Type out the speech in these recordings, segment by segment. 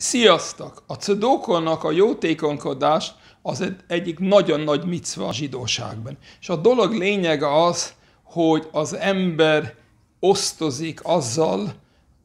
Sziasztok! A cödókonnak a jótékonykodás az egy, egyik nagyon nagy micva a zsidóságban. És a dolog lényege az, hogy az ember osztozik azzal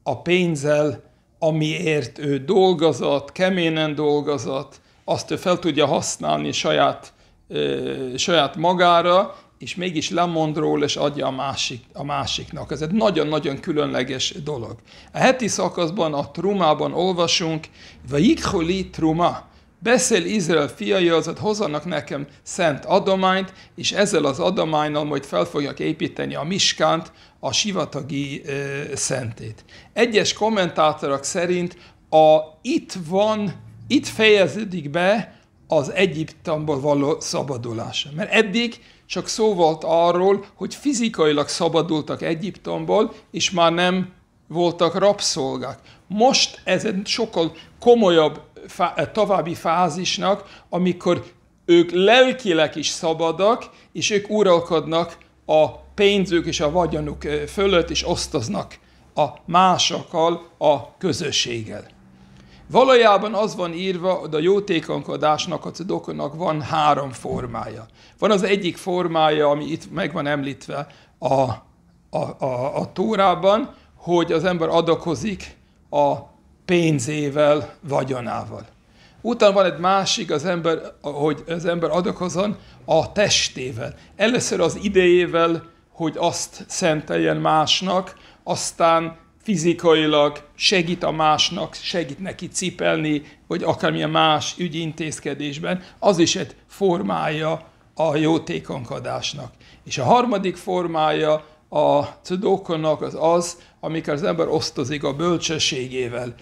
a pénzzel, amiért ő dolgozott, keményen dolgozott, azt ő fel tudja használni saját, ö, saját magára, és mégis lemond róla, és adja a, másik, a másiknak. Ez egy nagyon-nagyon különleges dolog. A heti szakaszban, a trumában olvasunk, Vajikholi truma, beszél Izrael fiai, azat hozzanak nekem szent adományt, és ezzel az adománynal majd fel fogják építeni a miskánt, a sivatagi ö, szentét. Egyes kommentátorok szerint a itt van, itt fejeződik be az Egyiptomból való szabadulása. Mert eddig csak szó volt arról, hogy fizikailag szabadultak Egyiptomból, és már nem voltak rabszolgák. Most ez egy sokkal komolyabb további fázisnak, amikor ők lelkileg is szabadak, és ők uralkodnak a pénzük és a vagyonuk fölött, és osztoznak a másokkal, a közösséggel. Valójában az van írva, hogy a jótékonkodásnak, a cudokonnak van három formája. Van az egyik formája, ami itt meg van említve a, a, a, a túrában, hogy az ember adakozik a pénzével, vagyonával. Utána van egy másik, az ember, hogy az ember adakozon a testével. Először az idejével, hogy azt szenteljen másnak, aztán fizikailag segít a másnak, segít neki cipelni, vagy akármilyen más ügyi intézkedésben, az is egy formája a jótékonkodásnak. És a harmadik formája a cudokonnak az az, amikor az ember osztozik a bölcsességével,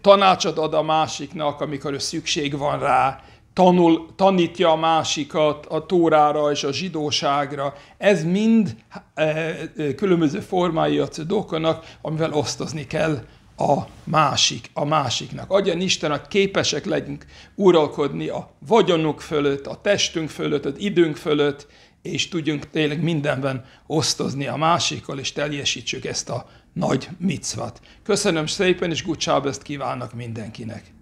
tanácsot ad a másiknak, amikor szükség van rá, tanul, tanítja a másikat a Tórára és a zsidóságra. Ez mind e, különböző formái a cödókanak, amivel osztozni kell a másik, a másiknak. Adjan hogy képesek legyünk uralkodni a vagyonunk fölött, a testünk fölött, az időnk fölött, és tudjunk tényleg mindenben osztozni a másikkal, és teljesítsük ezt a nagy micvat. Köszönöm szépen, és gucsább ezt kívánok mindenkinek!